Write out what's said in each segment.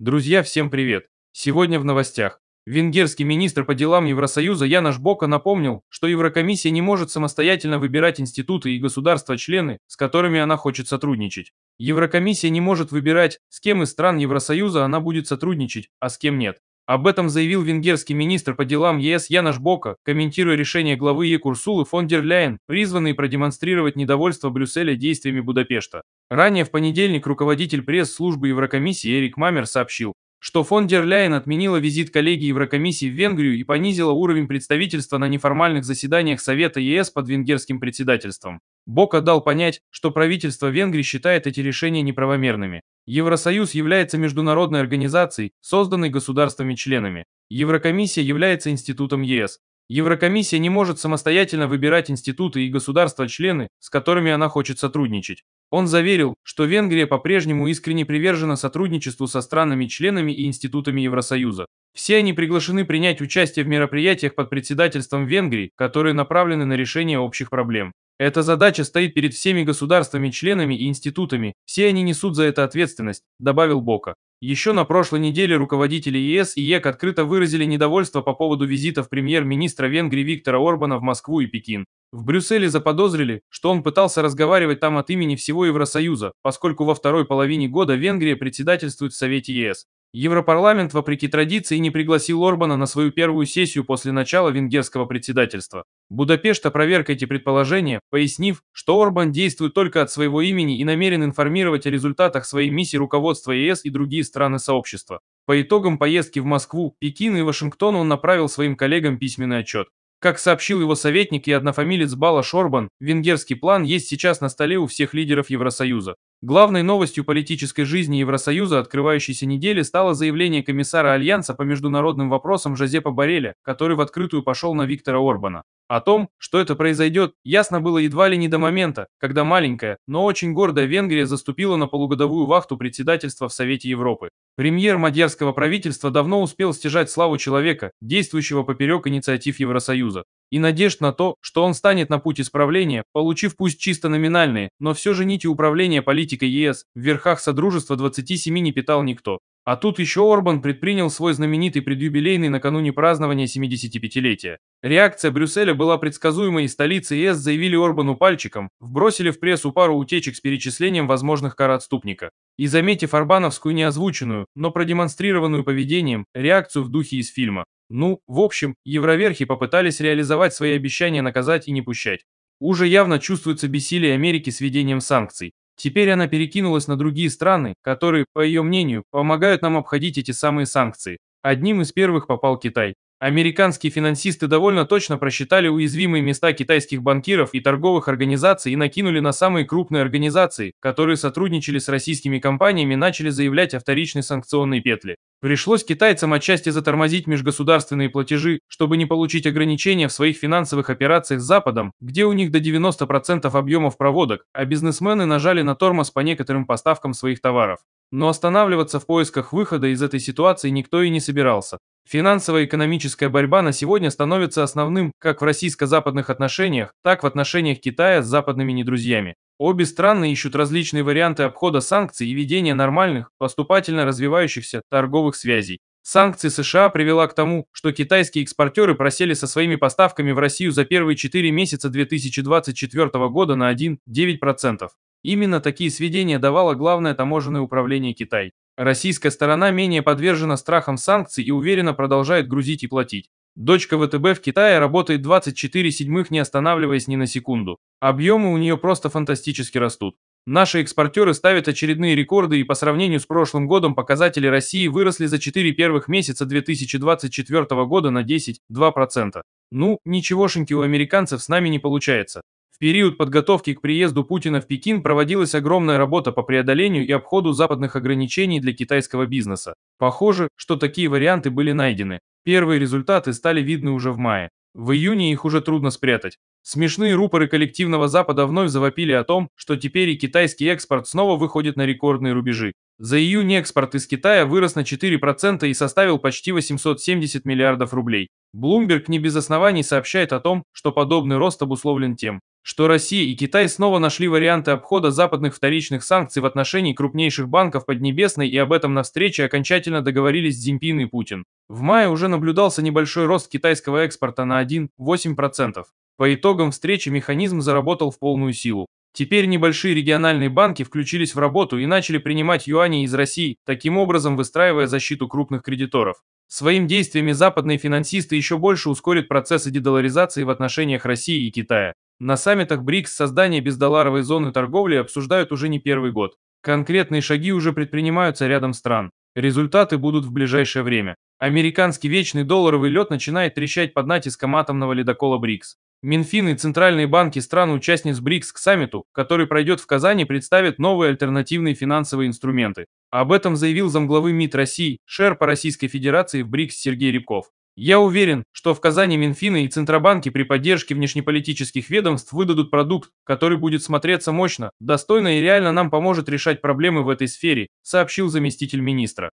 Друзья, всем привет! Сегодня в новостях. Венгерский министр по делам Евросоюза Янаш Бока напомнил, что Еврокомиссия не может самостоятельно выбирать институты и государства-члены, с которыми она хочет сотрудничать. Еврокомиссия не может выбирать, с кем из стран Евросоюза она будет сотрудничать, а с кем нет. Об этом заявил венгерский министр по делам ЕС Янаш Бока, комментируя решение главы Екурсулы фон дер Ляйен, призванные продемонстрировать недовольство Брюсселя действиями Будапешта. Ранее в понедельник руководитель пресс-службы Еврокомиссии Эрик Мамер сообщил, что фон дер Ляйен отменила визит коллеги Еврокомиссии в Венгрию и понизила уровень представительства на неформальных заседаниях Совета ЕС под венгерским председательством. Бока дал понять, что правительство Венгрии считает эти решения неправомерными. Евросоюз является международной организацией, созданной государствами-членами. Еврокомиссия является институтом ЕС. Еврокомиссия не может самостоятельно выбирать институты и государства-члены, с которыми она хочет сотрудничать. Он заверил, что Венгрия по-прежнему искренне привержена сотрудничеству со странами-членами и институтами Евросоюза. Все они приглашены принять участие в мероприятиях под председательством Венгрии, которые направлены на решение общих проблем. Эта задача стоит перед всеми государствами-членами и институтами, все они несут за это ответственность, добавил Бока. Еще на прошлой неделе руководители ЕС и ЕК открыто выразили недовольство по поводу визитов премьер-министра Венгрии Виктора Орбана в Москву и Пекин. В Брюсселе заподозрили, что он пытался разговаривать там от имени всего Евросоюза, поскольку во второй половине года Венгрия председательствует в Совете ЕС. Европарламент, вопреки традиции, не пригласил Орбана на свою первую сессию после начала венгерского председательства. Будапешт опроверг эти предположения, пояснив, что Орбан действует только от своего имени и намерен информировать о результатах своей миссии руководства ЕС и другие страны сообщества. По итогам поездки в Москву, Пекин и Вашингтон он направил своим коллегам письменный отчет. Как сообщил его советник и однофамилец Бала Шорбан, венгерский план есть сейчас на столе у всех лидеров Евросоюза. Главной новостью политической жизни Евросоюза открывающейся недели стало заявление комиссара Альянса по международным вопросам Жозепа Бореля, который в открытую пошел на Виктора Орбана. О том, что это произойдет, ясно было едва ли не до момента, когда маленькая, но очень гордая Венгрия заступила на полугодовую вахту председательства в Совете Европы. Премьер мадьярского правительства давно успел стяжать славу человека, действующего поперек инициатив Евросоюза и надежд на то, что он станет на путь исправления, получив пусть чисто номинальные, но все же нити управления политикой ЕС в верхах Содружества 27 не питал никто. А тут еще Орбан предпринял свой знаменитый предюбилейный накануне празднования 75-летия. Реакция Брюсселя была предсказуемой, и столицы ЕС заявили Орбану пальчиком, вбросили в прессу пару утечек с перечислением возможных кар отступника. И заметив арбановскую неозвученную, но продемонстрированную поведением, реакцию в духе из фильма, ну, в общем, евроверхи попытались реализовать свои обещания наказать и не пущать. Уже явно чувствуется бессилие Америки с введением санкций. Теперь она перекинулась на другие страны, которые, по ее мнению, помогают нам обходить эти самые санкции. Одним из первых попал Китай. Американские финансисты довольно точно просчитали уязвимые места китайских банкиров и торговых организаций и накинули на самые крупные организации, которые сотрудничали с российскими компаниями, начали заявлять о вторичной санкционной петле. Пришлось китайцам отчасти затормозить межгосударственные платежи, чтобы не получить ограничения в своих финансовых операциях с Западом, где у них до 90% объемов проводок, а бизнесмены нажали на тормоз по некоторым поставкам своих товаров. Но останавливаться в поисках выхода из этой ситуации никто и не собирался. Финансово-экономическая борьба на сегодня становится основным как в российско-западных отношениях, так в отношениях Китая с западными недрузьями. Обе страны ищут различные варианты обхода санкций и ведения нормальных, поступательно развивающихся торговых связей. Санкции США привела к тому, что китайские экспортеры просели со своими поставками в Россию за первые 4 месяца 2024 года на 1,9%. Именно такие сведения давало Главное таможенное управление Китай. Российская сторона менее подвержена страхам санкций и уверенно продолжает грузить и платить. Дочка ВТБ в Китае работает 24 седьмых, не останавливаясь ни на секунду. Объемы у нее просто фантастически растут. Наши экспортеры ставят очередные рекорды и по сравнению с прошлым годом показатели России выросли за 4 первых месяца 2024 года на 10,2%. Ну, ничегошеньки у американцев с нами не получается. В период подготовки к приезду Путина в Пекин проводилась огромная работа по преодолению и обходу западных ограничений для китайского бизнеса. Похоже, что такие варианты были найдены. Первые результаты стали видны уже в мае. В июне их уже трудно спрятать. Смешные рупоры коллективного Запада вновь завопили о том, что теперь и китайский экспорт снова выходит на рекордные рубежи. За июнь экспорт из Китая вырос на 4% и составил почти 870 миллиардов рублей. Bloomberg не без оснований сообщает о том, что подобный рост обусловлен тем, что Россия и Китай снова нашли варианты обхода западных вторичных санкций в отношении крупнейших банков Поднебесной и об этом на встрече окончательно договорились Зимпин и Путин. В мае уже наблюдался небольшой рост китайского экспорта на 1,8%. По итогам встречи механизм заработал в полную силу. Теперь небольшие региональные банки включились в работу и начали принимать юани из России, таким образом выстраивая защиту крупных кредиторов. Своим действиями западные финансисты еще больше ускорят процессы дедоларизации в отношениях России и Китая. На саммитах БРИКС создание бездоларовой зоны торговли обсуждают уже не первый год. Конкретные шаги уже предпринимаются рядом стран. Результаты будут в ближайшее время. Американский вечный долларовый лед начинает трещать под натиском атомного ледокола БРИКС. Минфин и центральные банки стран-участниц БРИКС к саммиту, который пройдет в Казани, представят новые альтернативные финансовые инструменты. Об этом заявил замглавы МИД России, шер по Российской Федерации в БРИКС Сергей Рябков. Я уверен, что в Казани Минфины и Центробанки при поддержке внешнеполитических ведомств выдадут продукт, который будет смотреться мощно, достойно и реально нам поможет решать проблемы в этой сфере, сообщил заместитель министра.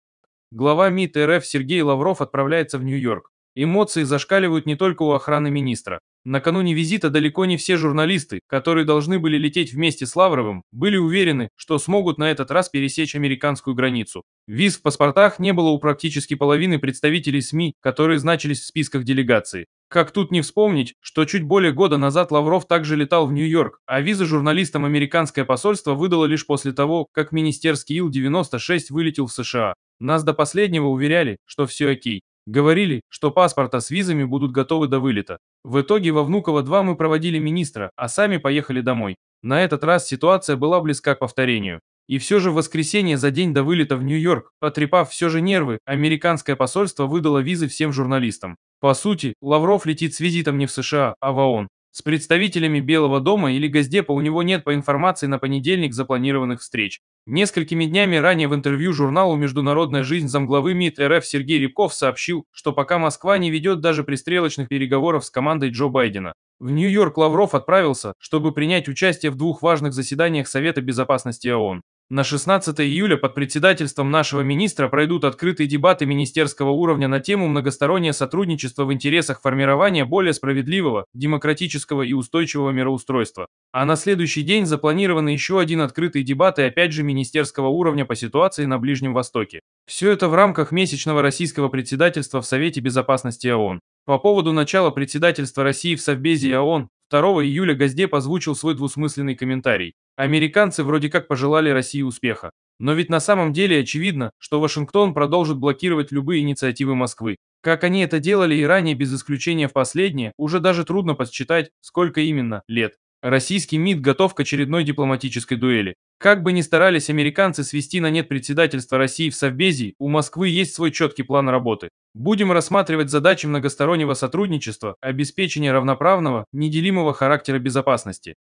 Глава МИД РФ Сергей Лавров отправляется в Нью-Йорк. Эмоции зашкаливают не только у охраны министра. Накануне визита далеко не все журналисты, которые должны были лететь вместе с Лавровым, были уверены, что смогут на этот раз пересечь американскую границу. Виз в паспортах не было у практически половины представителей СМИ, которые значились в списках делегации. Как тут не вспомнить, что чуть более года назад Лавров также летал в Нью-Йорк, а визы журналистам американское посольство выдало лишь после того, как министерский Ил-96 вылетел в США. Нас до последнего уверяли, что все окей. Говорили, что паспорта с визами будут готовы до вылета. В итоге во Внуково-2 мы проводили министра, а сами поехали домой. На этот раз ситуация была близка к повторению. И все же в воскресенье за день до вылета в Нью-Йорк, потрепав все же нервы, американское посольство выдало визы всем журналистам. По сути, Лавров летит с визитом не в США, а в ООН. С представителями Белого дома или Газдепа у него нет по информации на понедельник запланированных встреч. Несколькими днями ранее в интервью журналу «Международная жизнь» замглавы МИД РФ Сергей Рябков сообщил, что пока Москва не ведет даже пристрелочных переговоров с командой Джо Байдена. В Нью-Йорк Лавров отправился, чтобы принять участие в двух важных заседаниях Совета Безопасности ООН. На 16 июля под председательством нашего министра пройдут открытые дебаты министерского уровня на тему многостороннее сотрудничество в интересах формирования более справедливого, демократического и устойчивого мироустройства. А на следующий день запланирован еще один открытый дебат и опять же министерского уровня по ситуации на Ближнем Востоке. Все это в рамках месячного российского председательства в Совете Безопасности ООН. По поводу начала председательства России в Совбезе ООН, 2 июля Газдеп озвучил свой двусмысленный комментарий. Американцы вроде как пожелали России успеха. Но ведь на самом деле очевидно, что Вашингтон продолжит блокировать любые инициативы Москвы. Как они это делали и ранее без исключения в последние, уже даже трудно подсчитать, сколько именно лет. Российский МИД готов к очередной дипломатической дуэли. Как бы ни старались американцы свести на нет председательство России в Совбезе, у Москвы есть свой четкий план работы. Будем рассматривать задачи многостороннего сотрудничества, обеспечения равноправного, неделимого характера безопасности.